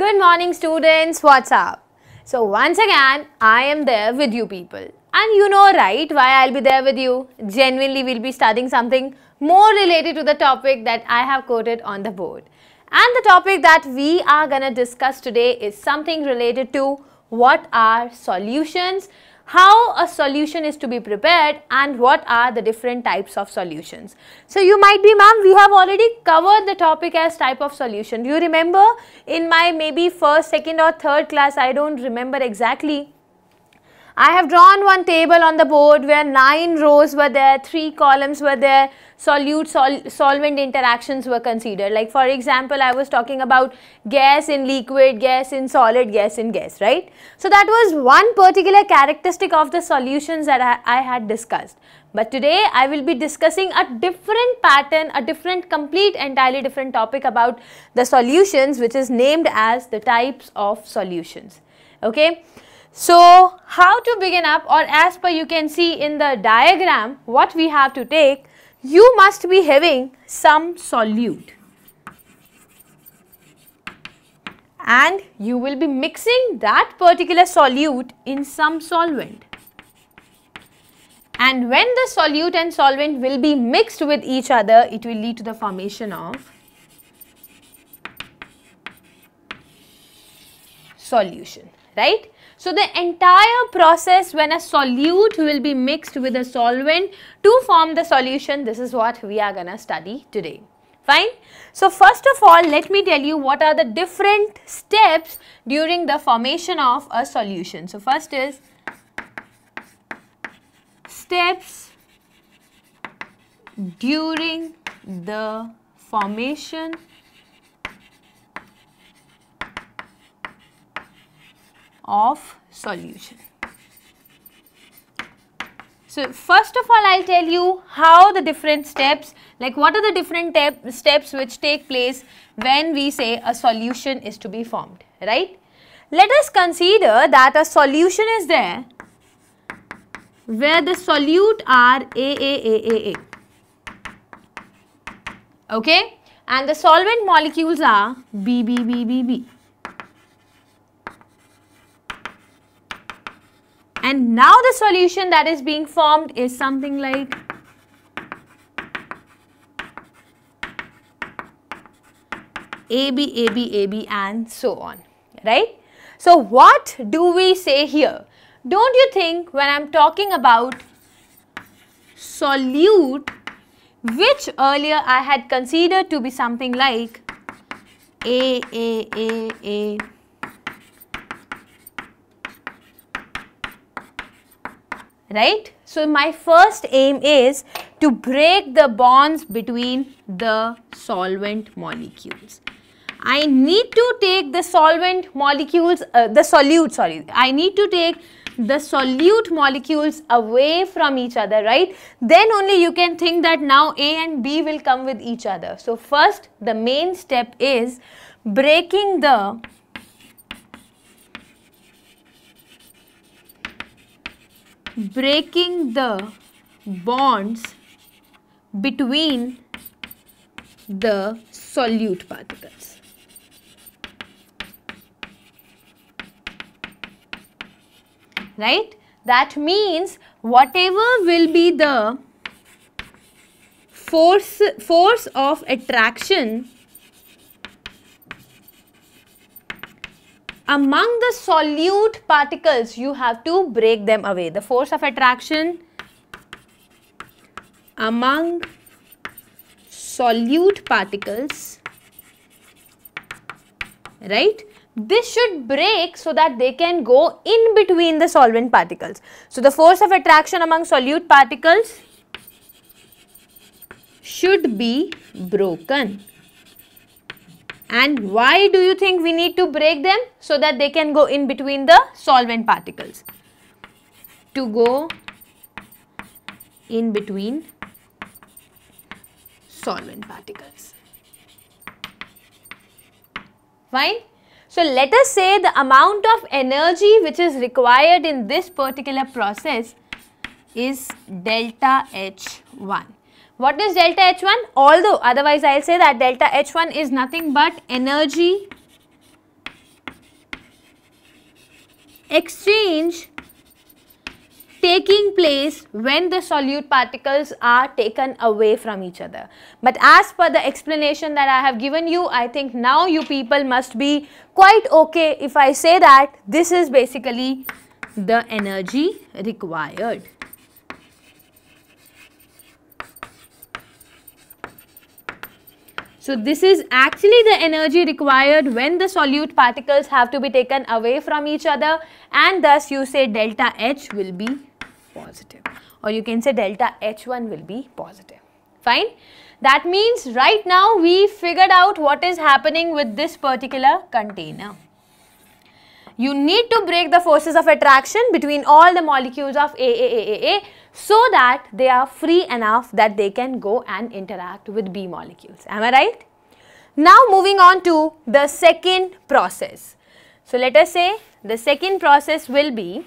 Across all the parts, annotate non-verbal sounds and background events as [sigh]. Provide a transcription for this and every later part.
Good morning students, what's up? So once again, I am there with you people. And you know right why I'll be there with you. Genuinely we'll be studying something more related to the topic that I have quoted on the board. And the topic that we are gonna discuss today is something related to what are solutions how a solution is to be prepared and what are the different types of solutions. So you might be ma'am we have already covered the topic as type of solution. Do you remember in my maybe first, second or third class I don't remember exactly I have drawn one table on the board where 9 rows were there, 3 columns were there, solute sol solvent interactions were considered. Like for example, I was talking about gas in liquid, gas in solid, gas in gas, right? So that was one particular characteristic of the solutions that I, I had discussed. But today I will be discussing a different pattern, a different complete entirely different topic about the solutions which is named as the types of solutions. Okay, so how to begin up or as per you can see in the diagram what we have to take, you must be having some solute and you will be mixing that particular solute in some solvent. And when the solute and solvent will be mixed with each other, it will lead to the formation of solution, right? So the entire process when a solute will be mixed with a solvent to form the solution, this is what we are gonna study today. Fine. So first of all, let me tell you what are the different steps during the formation of a solution. So first is steps during the formation of solution. So first of all, I'll tell you how the different steps, like what are the different steps which take place when we say a solution is to be formed, right? Let us consider that a solution is there where the solute are AAAAA, okay? And the solvent molecules are BBBBB. And now the solution that is being formed is something like AB, AB, AB and so on, right? So what do we say here? Don't you think when I'm talking about solute, which earlier I had considered to be something like A, A, A, A, right? So my first aim is to break the bonds between the solvent molecules. I need to take the solvent molecules, uh, the solute, sorry, I need to take the solute molecules away from each other, right? Then only you can think that now A and B will come with each other. So first, the main step is breaking the breaking the bonds between the solute particles. Right? That means whatever will be the force, force of attraction among the solute particles you have to break them away the force of attraction among solute particles right this should break so that they can go in between the solvent particles so the force of attraction among solute particles should be broken and why do you think we need to break them? So that they can go in between the solvent particles. To go in between solvent particles. Fine. So let us say the amount of energy which is required in this particular process is delta H1. What is delta H1? Although otherwise I will say that delta H1 is nothing but energy exchange taking place when the solute particles are taken away from each other. But as per the explanation that I have given you, I think now you people must be quite okay if I say that this is basically the energy required. So this is actually the energy required when the solute particles have to be taken away from each other and thus you say delta H will be positive or you can say delta H1 will be positive. Fine. That means right now we figured out what is happening with this particular container. You need to break the forces of attraction between all the molecules of AAAAA so that they are free enough that they can go and interact with B molecules. Am I right? Now moving on to the second process. So let us say the second process will be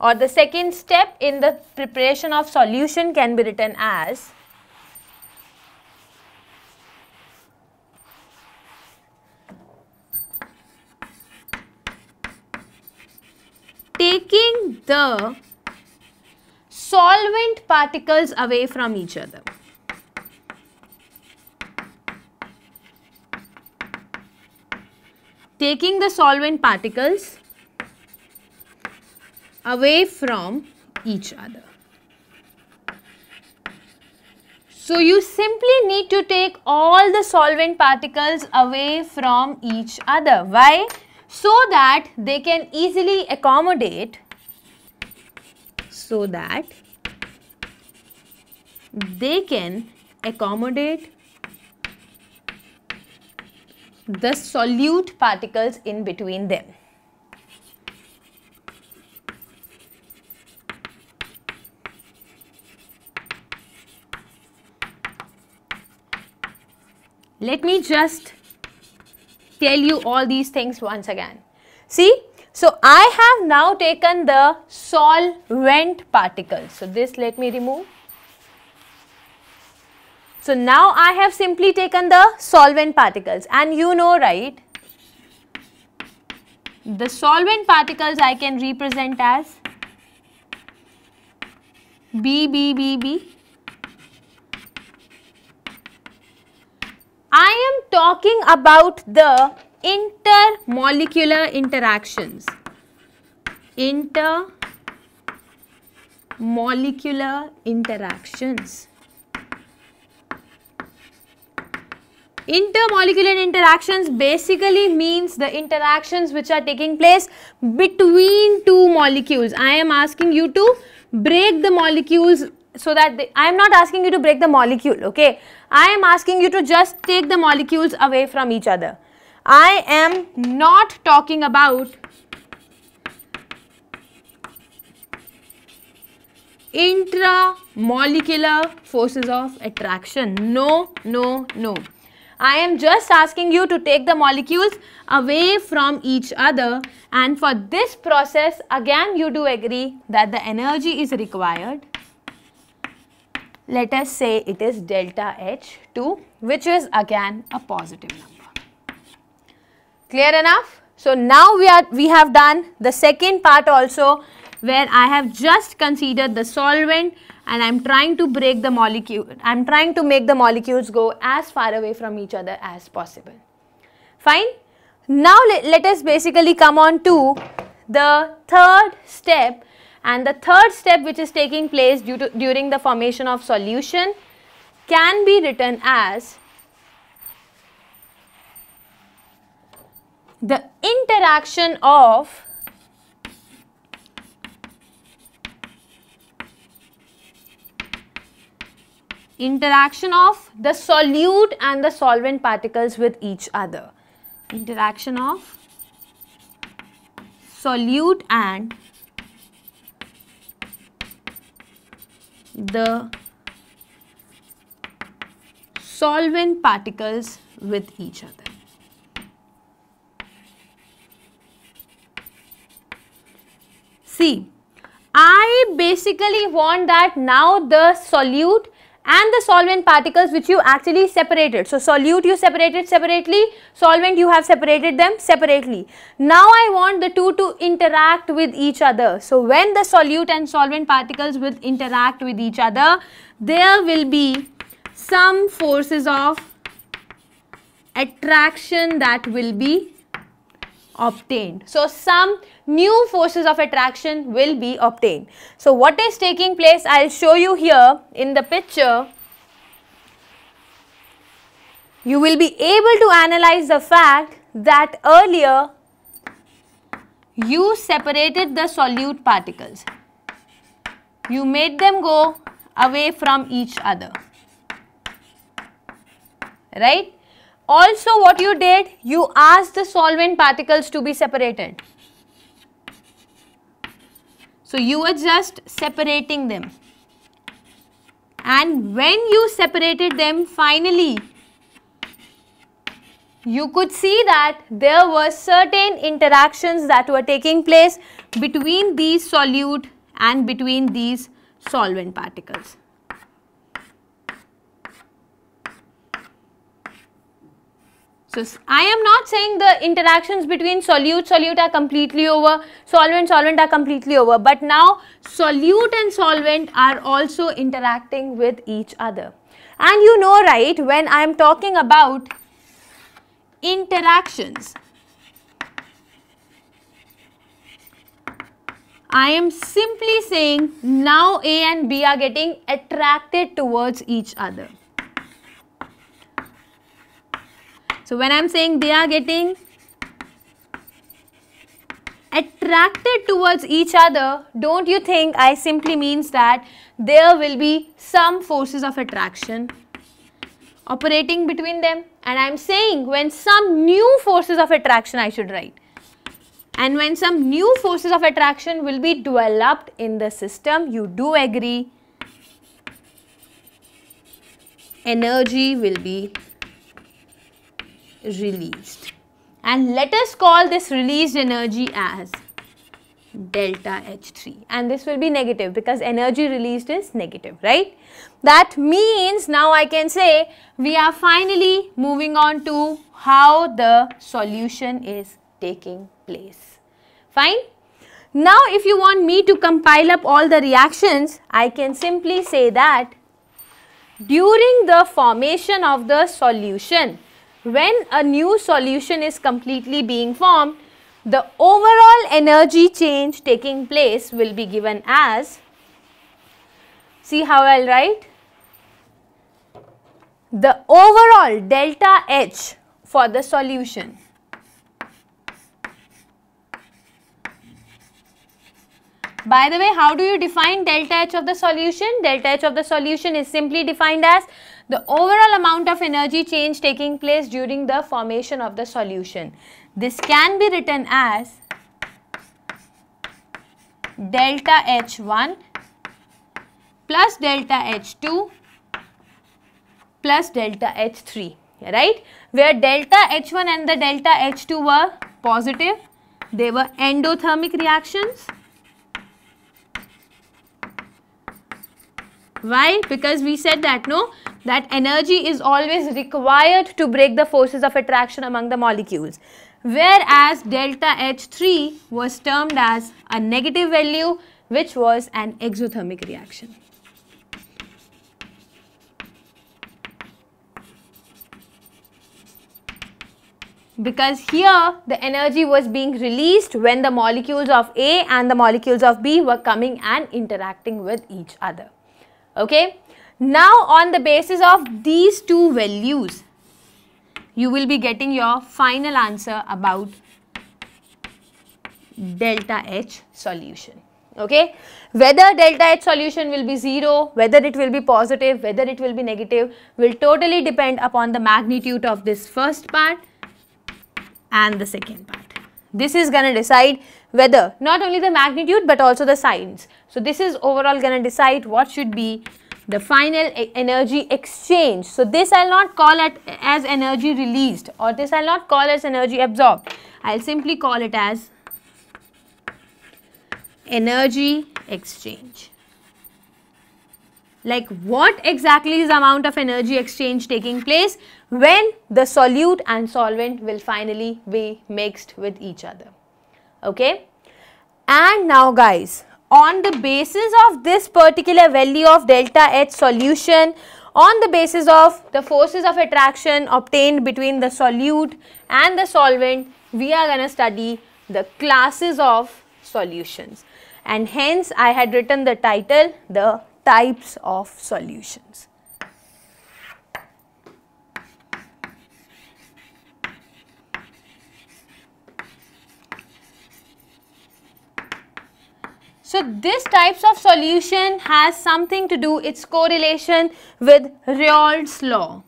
or the second step in the preparation of solution can be written as taking the solvent particles away from each other. Taking the solvent particles away from each other. So you simply need to take all the solvent particles away from each other. Why? So that they can easily accommodate so that they can accommodate the solute particles in between them. Let me just tell you all these things once again. See, so I have now taken the solvent particles. So this let me remove. So now I have simply taken the solvent particles and you know right, the solvent particles I can represent as B, B, B, B. I am talking about the intermolecular interactions. Intermolecular interactions. Intermolecular interactions basically means the interactions which are taking place between two molecules. I am asking you to break the molecules so that they, I am not asking you to break the molecule, okay? I am asking you to just take the molecules away from each other. I am not talking about intramolecular forces of attraction. No, no, no. I am just asking you to take the molecules away from each other and for this process again you do agree that the energy is required. Let us say it is delta H2 which is again a positive number. Clear enough? So now we are we have done the second part also where I have just considered the solvent and I'm trying to break the molecule. I'm trying to make the molecules go as far away from each other as possible. Fine. Now let, let us basically come on to the third step and the third step which is taking place due to, during the formation of solution can be written as the interaction of interaction of the solute and the solvent particles with each other. Interaction of solute and the solvent particles with each other. See, I basically want that now the solute and the solvent particles which you actually separated. So, solute you separated separately, solvent you have separated them separately. Now, I want the two to interact with each other. So, when the solute and solvent particles will interact with each other, there will be some forces of attraction that will be obtained. So some new forces of attraction will be obtained. So what is taking place? I'll show you here in the picture. You will be able to analyze the fact that earlier you separated the solute particles. You made them go away from each other. Right? Also what you did, you asked the solvent particles to be separated. So you were just separating them. And when you separated them, finally, you could see that there were certain interactions that were taking place between these solute and between these solvent particles. So I am not saying the interactions between solute-solute are completely over, solvent-solvent are completely over. But now solute and solvent are also interacting with each other. And you know right, when I am talking about interactions, I am simply saying now A and B are getting attracted towards each other. So when I am saying they are getting attracted towards each other, don't you think I simply means that there will be some forces of attraction operating between them and I am saying when some new forces of attraction I should write and when some new forces of attraction will be developed in the system you do agree energy will be released. And let us call this released energy as delta H3 and this will be negative because energy released is negative, right? That means now I can say we are finally moving on to how the solution is taking place. Fine? Now if you want me to compile up all the reactions, I can simply say that during the formation of the solution, when a new solution is completely being formed, the overall energy change taking place will be given as, see how I will write? The overall delta H for the solution. By the way, how do you define delta H of the solution? Delta H of the solution is simply defined as the overall amount of energy change taking place during the formation of the solution. This can be written as delta H1 plus delta H2 plus delta H3 right where delta H1 and the delta H2 were positive they were endothermic reactions why because we said that no that energy is always required to break the forces of attraction among the molecules. Whereas delta H3 was termed as a negative value which was an exothermic reaction. because here the energy was being released when the molecules of A and the molecules of B were coming and interacting with each other. Okay. Now on the basis of these two values, you will be getting your final answer about delta H solution. Okay, whether delta H solution will be 0, whether it will be positive, whether it will be negative will totally depend upon the magnitude of this first part and the second part. This is going to decide whether not only the magnitude but also the signs. So, this is overall going to decide what should be the final energy exchange. So this I'll not call it as energy released or this I'll not call as energy absorbed. I'll simply call it as energy exchange. Like what exactly is the amount of energy exchange taking place when the solute and solvent will finally be mixed with each other. Okay. And now guys, on the basis of this particular value of delta H solution on the basis of the forces of attraction obtained between the solute and the solvent we are going to study the classes of solutions and hence I had written the title the types of solutions. So this types of solution has something to do its correlation with Rayol's law.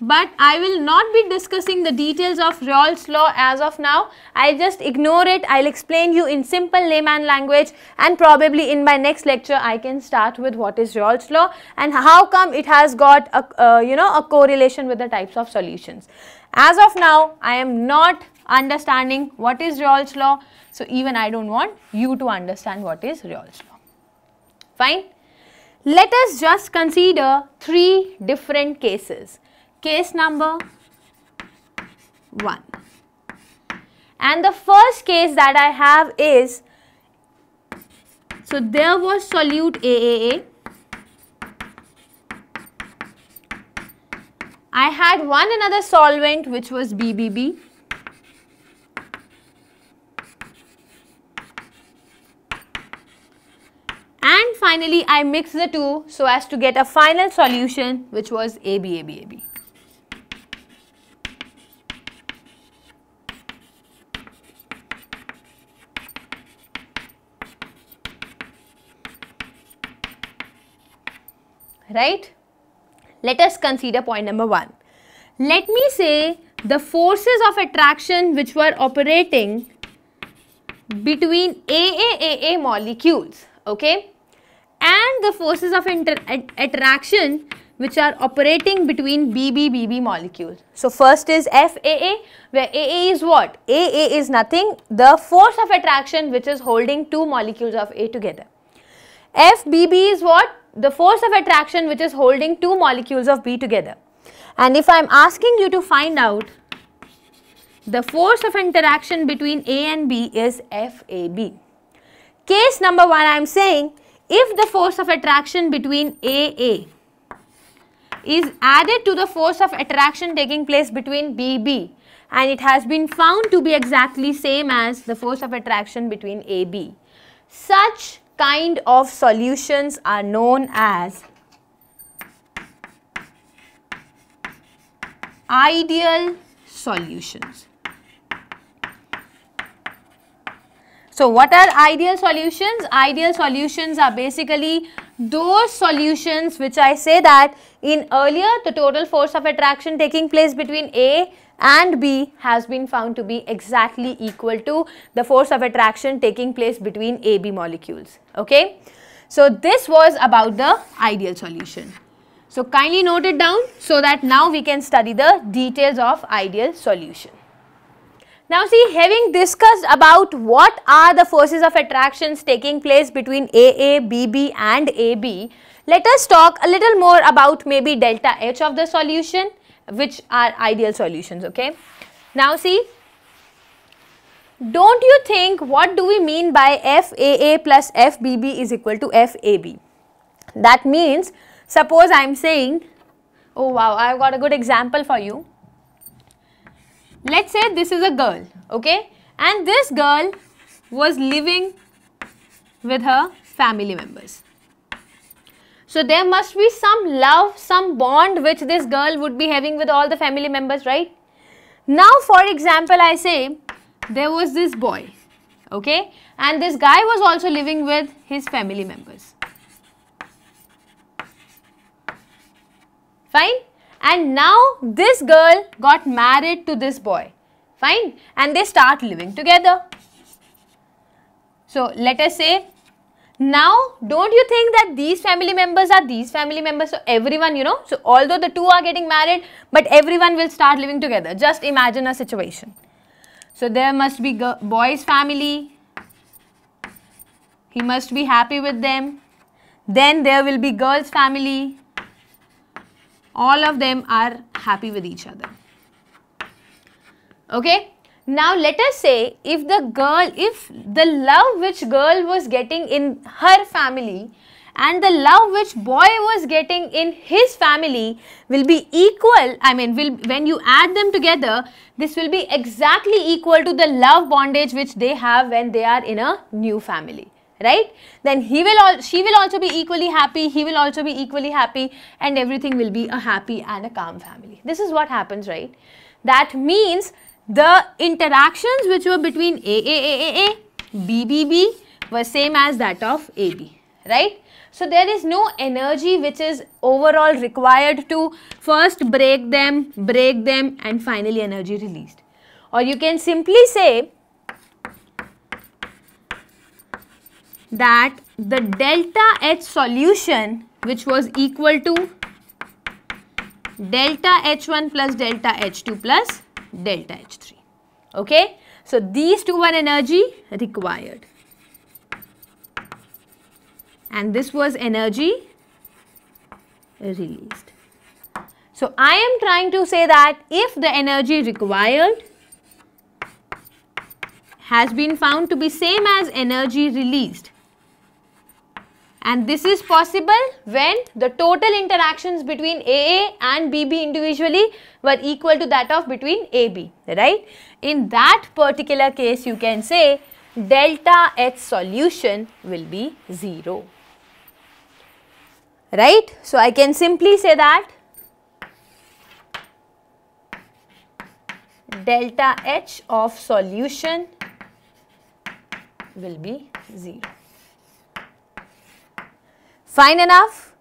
but I will not be discussing the details of Rolle's law as of now. I'll just ignore it. I'll explain you in simple layman language and probably in my next lecture I can start with what is Rolle's law and how come it has got a, uh, you know a correlation with the types of solutions. As of now I am not understanding what is Rolle's law. So even I don't want you to understand what is Rolle's law. Fine. Let us just consider three different cases case number 1. And the first case that I have is, so there was solute AAA. I had one another solvent which was BBB. And finally, I mixed the two so as to get a final solution which was ABABAB. right? Let us consider point number one. Let me say the forces of attraction which were operating between AAAA molecules, okay? And the forces of attraction which are operating between BBBB molecules. So first is FAA where AA is what? AA is nothing the force of attraction which is holding two molecules of A together. FBB is what? the force of attraction which is holding two molecules of B together. And if I am asking you to find out the force of interaction between A and B is FAB. Case number one I am saying if the force of attraction between AA is added to the force of attraction taking place between BB and it has been found to be exactly same as the force of attraction between AB. Such kind of solutions are known as ideal solutions. So what are ideal solutions? Ideal solutions are basically those solutions which I say that in earlier the total force of attraction taking place between A and B has been found to be exactly equal to the force of attraction taking place between AB molecules. Okay. So this was about the ideal solution. So kindly note it down so that now we can study the details of ideal solution. Now see having discussed about what are the forces of attractions taking place between AA, BB and AB, let us talk a little more about maybe delta H of the solution which are ideal solutions okay now see don't you think what do we mean by FAA plus FBB is equal to FAB that means suppose I am saying oh wow I've got a good example for you let's say this is a girl okay and this girl was living with her family members so there must be some love, some bond which this girl would be having with all the family members, right? Now, for example, I say there was this boy, okay? And this guy was also living with his family members. Fine? And now this girl got married to this boy. Fine? And they start living together. So let us say now, don't you think that these family members are these family members? So everyone, you know, so although the two are getting married, but everyone will start living together. Just imagine a situation. So there must be boy's family. He must be happy with them. Then there will be girl's family. All of them are happy with each other. Okay? Now let us say if the girl, if the love which girl was getting in her family and the love which boy was getting in his family will be equal i mean will when you add them together this will be exactly equal to the love bondage which they have when they are in a new family right then he will all she will also be equally happy he will also be equally happy and everything will be a happy and a calm family this is what happens right that means the interactions which were between A A A A A B B B were same as that of AB, right? So there is no energy which is overall required to first break them, break them and finally energy released. Or you can simply say that the delta H solution which was equal to delta H1 plus delta H2 plus delta H3. Okay. So, these two were energy required and this was energy released. So, I am trying to say that if the energy required has been found to be same as energy released, and this is possible when the total interactions between AA and BB individually were equal to that of between AB, right? In that particular case, you can say delta H solution will be 0, right? So, I can simply say that delta H of solution will be 0. Fine enough?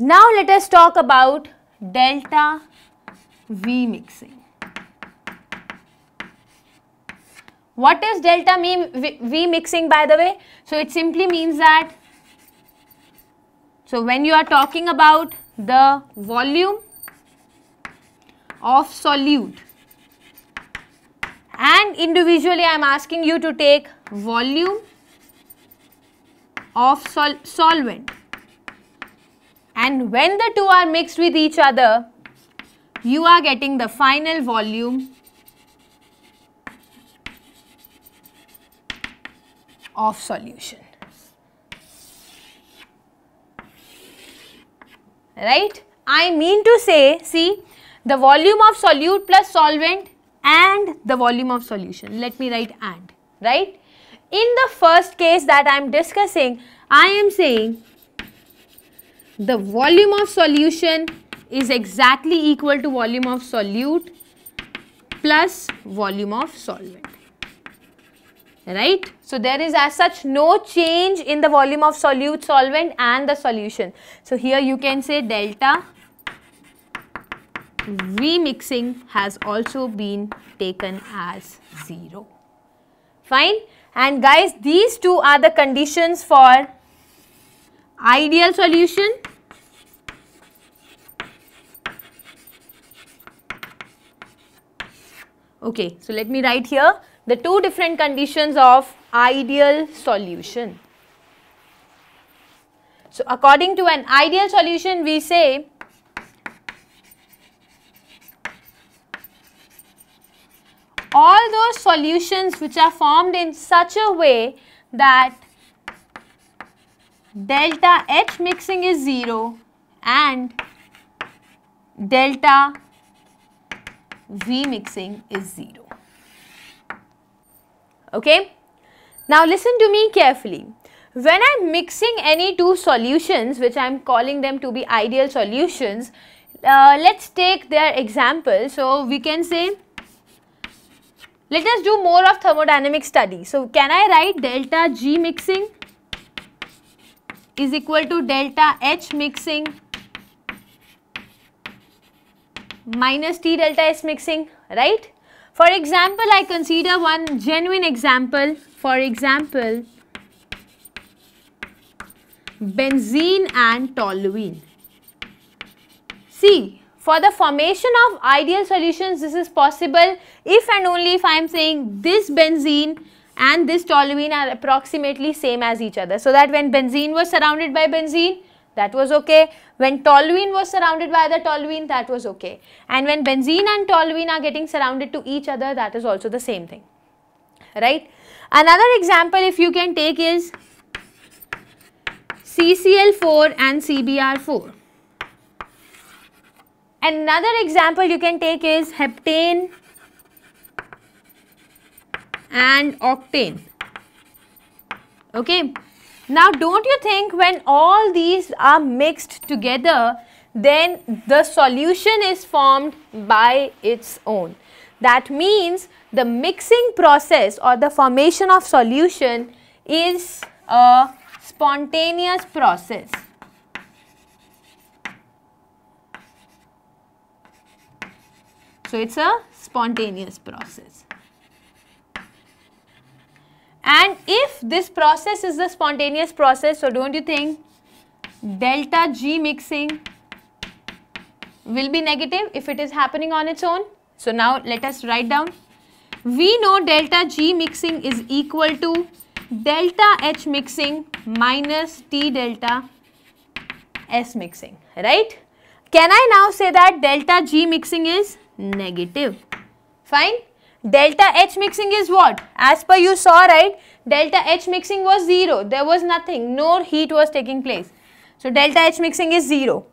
Now let us talk about delta V mixing. What is delta V mixing by the way? So it simply means that, so when you are talking about the volume of solute and individually I am asking you to take volume of sol solvent and when the two are mixed with each other, you are getting the final volume of solution. Right? I mean to say, see, the volume of solute plus solvent and the volume of solution. Let me write and, right? In the first case that I am discussing, I am saying the volume of solution is exactly equal to volume of solute plus volume of solvent right so there is as such no change in the volume of solute solvent and the solution so here you can say delta remixing has also been taken as zero fine and guys these two are the conditions for ideal solution okay so let me write here the two different conditions of ideal solution so according to an ideal solution we say all those solutions which are formed in such a way that delta H mixing is 0 and delta V mixing is 0. Okay. Now listen to me carefully. When I am mixing any two solutions which I am calling them to be ideal solutions, uh, let's take their example. So we can say let us do more of thermodynamic study. So can I write delta G mixing is equal to delta H mixing minus T delta S mixing, right? For example, I consider one genuine example. For example, benzene and toluene. See, for the formation of ideal solutions, this is possible if and only if I am saying this benzene and this toluene are approximately same as each other. So that when benzene was surrounded by benzene, that was okay. When toluene was surrounded by other toluene, that was okay. And when benzene and toluene are getting surrounded to each other, that is also the same thing, right? Another example if you can take is CCl4 and CBr4. Another example you can take is heptane and octane okay now don't you think when all these are mixed together then the solution is formed by its own that means the mixing process or the formation of solution is a spontaneous process so it's a spontaneous process and if this process is the spontaneous process, so don't you think delta G mixing will be negative if it is happening on its own? So now let us write down. We know delta G mixing is equal to delta H mixing minus T delta S mixing, right? Can I now say that delta G mixing is negative? Fine? delta H mixing is what? As per you saw, right? Delta H mixing was 0. There was nothing. No heat was taking place. So, delta H mixing is 0.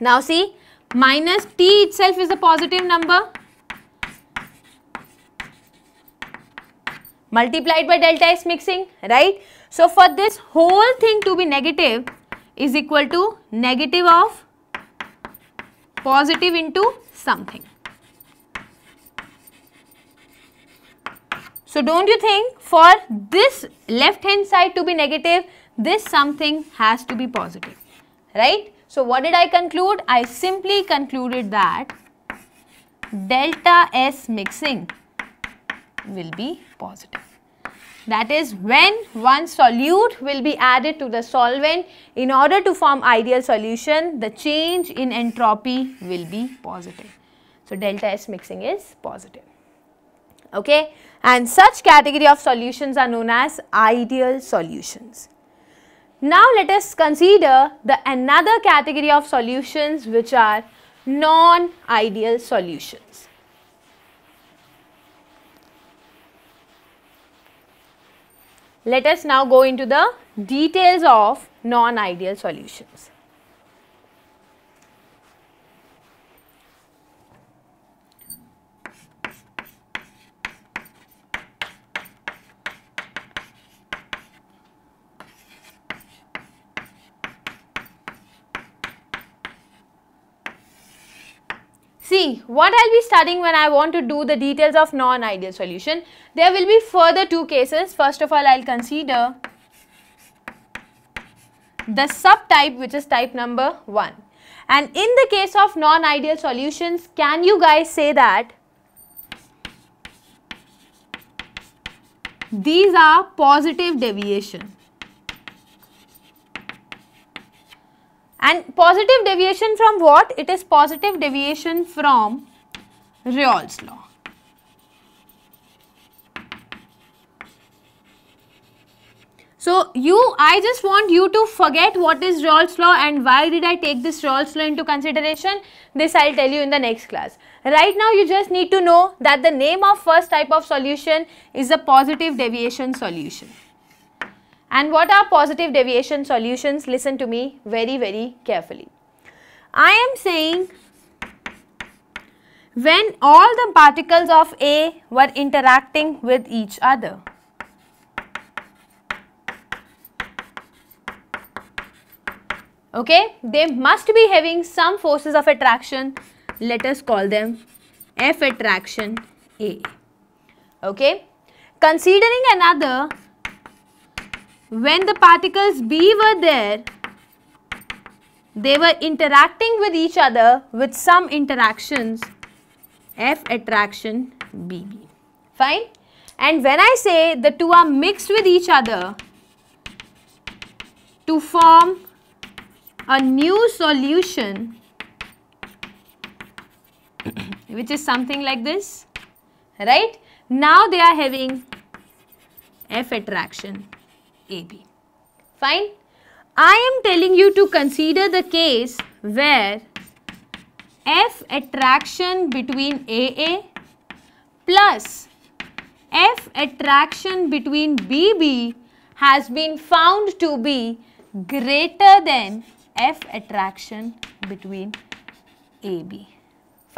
Now, see, minus T itself is a positive number. Multiplied by delta H mixing, right? So, for this whole thing to be negative is equal to negative of positive into something. So don't you think for this left hand side to be negative, this something has to be positive, right? So what did I conclude? I simply concluded that delta S mixing will be positive. That is when one solute will be added to the solvent in order to form ideal solution, the change in entropy will be positive. So delta S mixing is positive. Okay and such category of solutions are known as ideal solutions. Now let us consider the another category of solutions which are non-ideal solutions. Let us now go into the details of non-ideal solutions. See, what I'll be studying when I want to do the details of non-ideal solution, there will be further two cases. First of all, I'll consider the subtype which is type number 1. And in the case of non-ideal solutions, can you guys say that these are positive deviation? And positive deviation from what? It is positive deviation from Rayle's law. So you, I just want you to forget what is Rawls law and why did I take this Rawls law into consideration. This I'll tell you in the next class. Right now you just need to know that the name of first type of solution is a positive deviation solution. And what are positive deviation solutions? Listen to me very, very carefully. I am saying when all the particles of A were interacting with each other. Okay, they must be having some forces of attraction. Let us call them F attraction A. Okay, considering another when the particles B were there, they were interacting with each other with some interactions F attraction BB. Fine? And when I say the two are mixed with each other to form a new solution [coughs] which is something like this, right? Now they are having F attraction. AB. Fine. I am telling you to consider the case where F attraction between AA plus F attraction between BB has been found to be greater than F attraction between AB.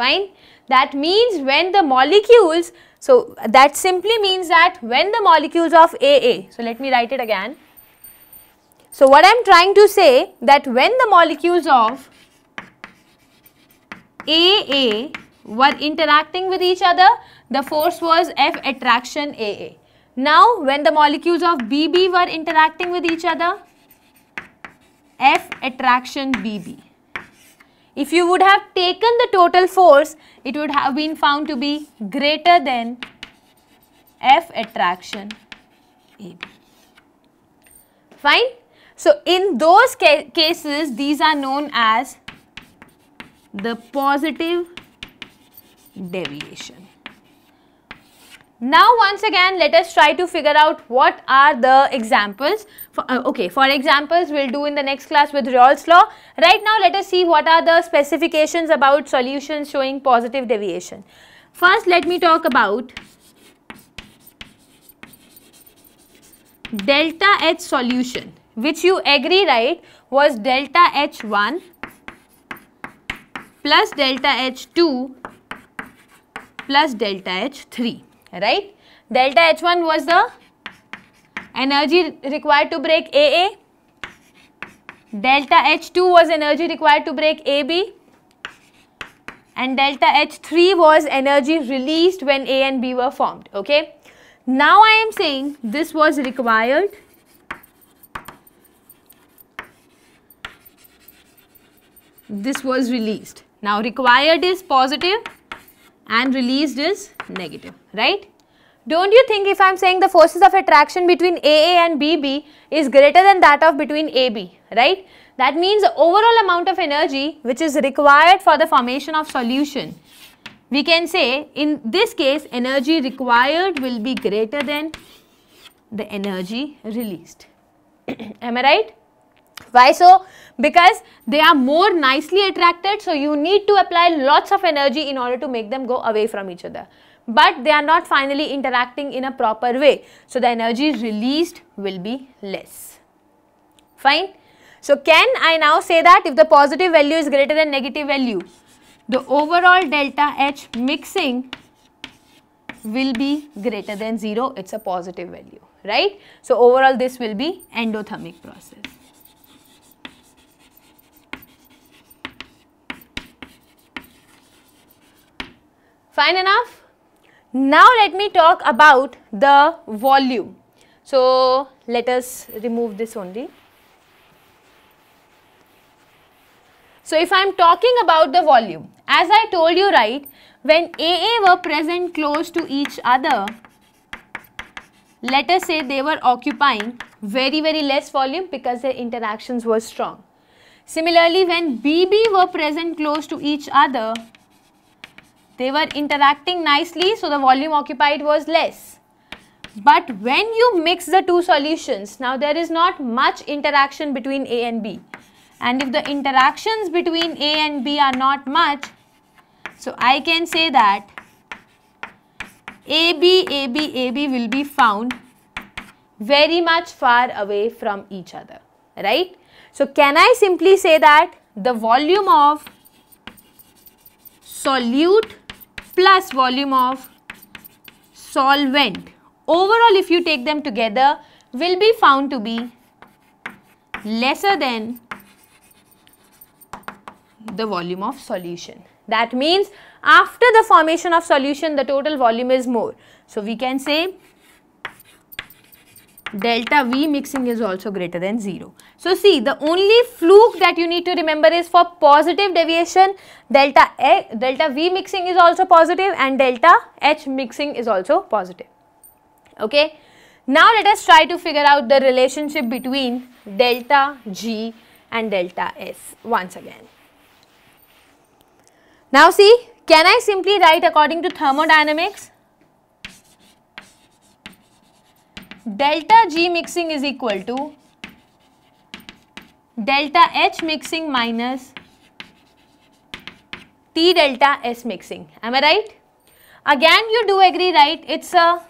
Fine. That means when the molecules so, that simply means that when the molecules of AA, so let me write it again. So, what I am trying to say that when the molecules of AA were interacting with each other, the force was F attraction AA. Now, when the molecules of BB were interacting with each other, F attraction BB. If you would have taken the total force, it would have been found to be greater than F attraction AB. Fine. So, in those ca cases, these are known as the positive deviation. Now once again let us try to figure out what are the examples. For, uh, okay, for examples we'll do in the next class with Rolle's law. Right now let us see what are the specifications about solutions showing positive deviation. First let me talk about delta H solution which you agree right was delta H1 plus delta H2 plus delta H3 right? Delta H1 was the energy required to break AA. Delta H2 was energy required to break AB. And delta H3 was energy released when A and B were formed, okay? Now I am saying this was required this was released. Now required is positive and released is negative, right? Don't you think if I am saying the forces of attraction between AA and BB is greater than that of between AB, right? That means the overall amount of energy which is required for the formation of solution. We can say in this case energy required will be greater than the energy released. [clears throat] Am I right? Why so? Because they are more nicely attracted so you need to apply lots of energy in order to make them go away from each other. But they are not finally interacting in a proper way. So the energy released will be less. Fine. So can I now say that if the positive value is greater than negative value, the overall delta H mixing will be greater than 0, it's a positive value, right? So overall this will be endothermic process. Fine enough? Now let me talk about the volume. So let us remove this only. So if I am talking about the volume, as I told you right, when AA were present close to each other, let us say they were occupying very very less volume because their interactions were strong. Similarly, when BB were present close to each other, they were interacting nicely so the volume occupied was less. But when you mix the two solutions, now there is not much interaction between A and B. And if the interactions between A and B are not much, so I can say that AB, AB, AB will be found very much far away from each other, right? So can I simply say that the volume of solute plus volume of solvent overall if you take them together will be found to be lesser than the volume of solution. That means after the formation of solution the total volume is more. So we can say delta V mixing is also greater than 0. So see the only fluke that you need to remember is for positive deviation delta, A, delta V mixing is also positive and delta H mixing is also positive. Okay. Now let us try to figure out the relationship between delta G and delta S once again. Now see can I simply write according to thermodynamics delta G mixing is equal to delta H mixing minus T delta S mixing. Am I right? Again you do agree right? It's a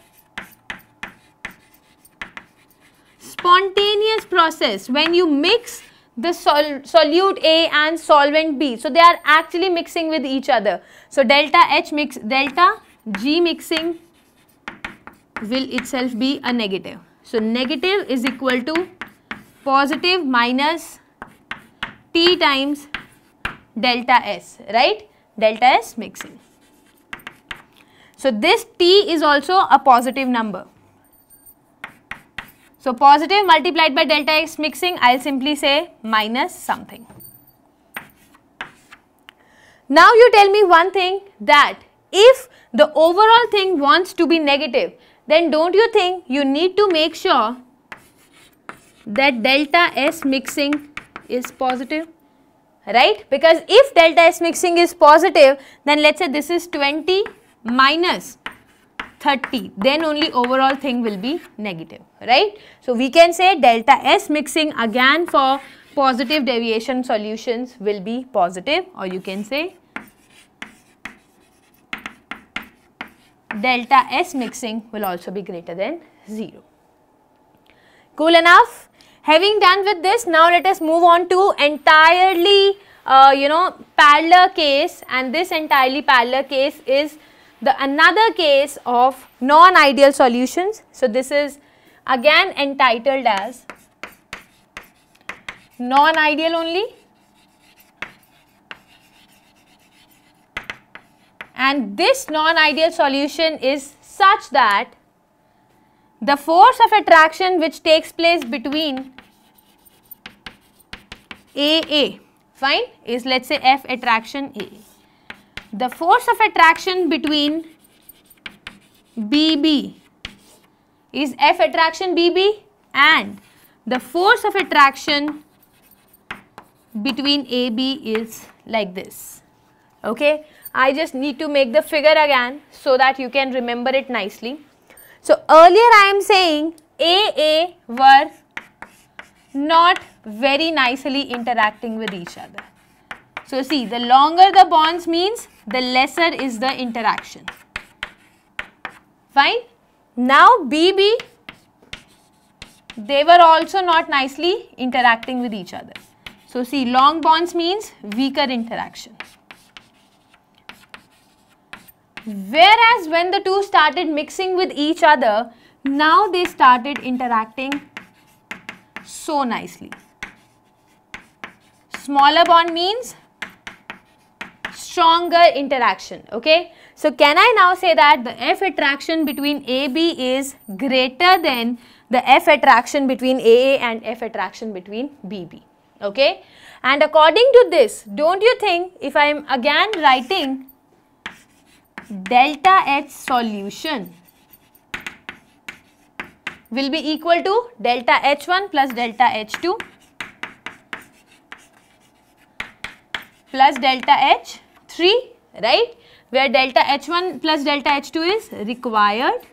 spontaneous process when you mix the sol solute A and solvent B. So they are actually mixing with each other. So delta H mix delta G mixing will itself be a negative. So negative is equal to positive minus T times delta S, right? Delta S mixing. So this T is also a positive number. So positive multiplied by delta X mixing, I'll simply say minus something. Now you tell me one thing that if the overall thing wants to be negative, then don't you think you need to make sure that delta S mixing is positive? Right? Because if delta S mixing is positive, then let's say this is 20 minus 30 then only overall thing will be negative right so we can say delta s mixing again for positive deviation solutions will be positive or you can say delta S mixing will also be greater than 0. Cool enough? Having done with this, now let us move on to entirely, uh, you know, parallel case and this entirely parallel case is the another case of non-ideal solutions. So, this is again entitled as non-ideal only and this non-ideal solution is such that the force of attraction which takes place between AA fine is let us say F attraction A. The force of attraction between BB is F attraction BB and the force of attraction between AB is like this okay I just need to make the figure again so that you can remember it nicely. So earlier I am saying AA were not very nicely interacting with each other. So see the longer the bonds means the lesser is the interaction. Fine. Now BB they were also not nicely interacting with each other. So see long bonds means weaker interaction. Whereas when the two started mixing with each other, now they started interacting so nicely. Smaller bond means stronger interaction, okay? So can I now say that the F attraction between AB is greater than the F attraction between AA and F attraction between BB, okay? And according to this, don't you think if I am again writing delta H solution will be equal to delta H one plus delta H two plus delta H three right where delta H one plus delta H two is required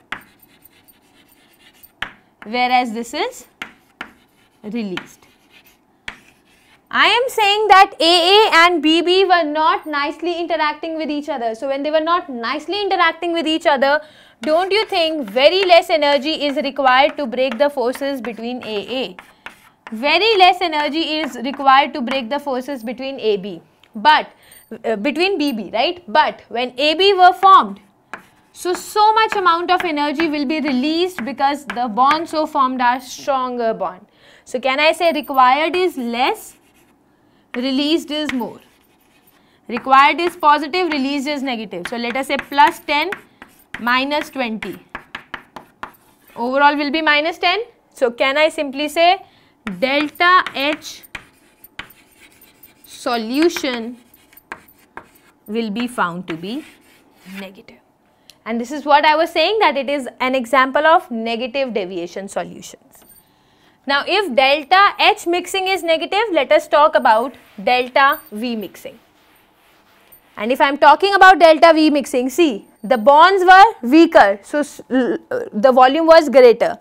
whereas this is release I am saying that AA and BB were not nicely interacting with each other. So when they were not nicely interacting with each other, don't you think very less energy is required to break the forces between AA? Very less energy is required to break the forces between AB, but uh, between BB, right? But when AB were formed, so, so much amount of energy will be released because the bonds so formed are stronger bond. So, can I say required is less released is more. Required is positive, released is negative. So let us say plus 10 minus 20. Overall will be minus 10. So can I simply say delta H solution will be found to be negative. And this is what I was saying that it is an example of negative deviation solution. Now if delta H mixing is negative, let us talk about delta V mixing. And if I am talking about delta V mixing, see the bonds were weaker, so the volume was greater.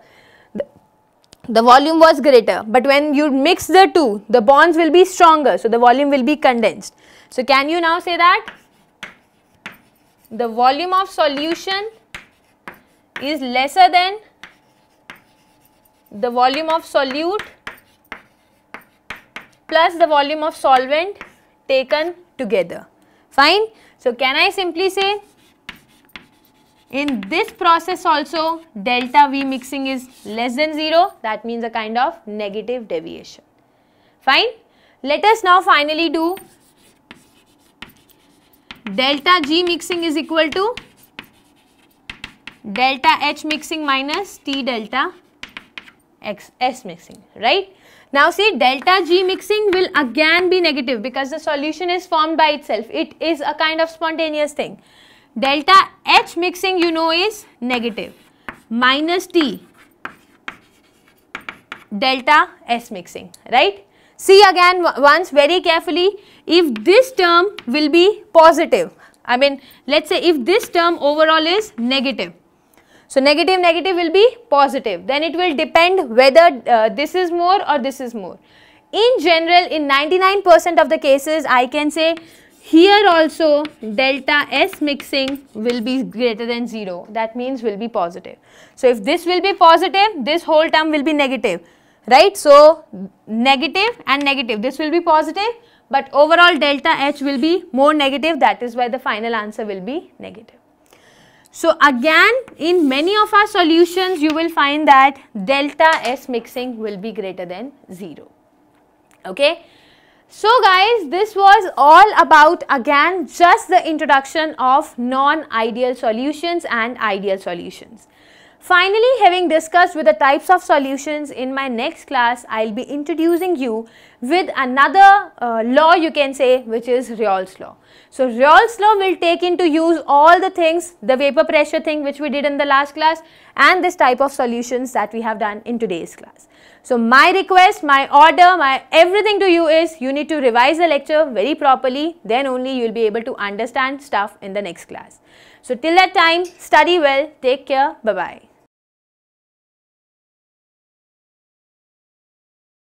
The, volume was greater, but when you mix the two, the bonds will be stronger, so the volume will be condensed. So can you now say that the volume of solution is lesser than the volume of solute plus the volume of solvent taken together. Fine. So, can I simply say in this process also delta V mixing is less than 0 that means a kind of negative deviation. Fine. Let us now finally do delta G mixing is equal to delta H mixing minus T delta X, S mixing, right? Now see delta G mixing will again be negative because the solution is formed by itself. It is a kind of spontaneous thing. Delta H mixing you know is negative minus T delta S mixing, right? See again once very carefully if this term will be positive. I mean let's say if this term overall is negative so negative negative will be positive. Then it will depend whether uh, this is more or this is more. In general, in 99% of the cases, I can say here also delta S mixing will be greater than 0. That means will be positive. So if this will be positive, this whole term will be negative. Right? So negative and negative. This will be positive but overall delta H will be more negative. That is why the final answer will be negative. So again in many of our solutions you will find that delta S mixing will be greater than 0. Okay. So guys this was all about again just the introduction of non-ideal solutions and ideal solutions. Finally having discussed with the types of solutions in my next class I will be introducing you with another uh, law you can say which is Rayol's law. So Rayol's law will take into use all the things, the vapor pressure thing which we did in the last class and this type of solutions that we have done in today's class. So my request, my order, my everything to you is you need to revise the lecture very properly then only you will be able to understand stuff in the next class. So till that time, study well, take care, bye-bye.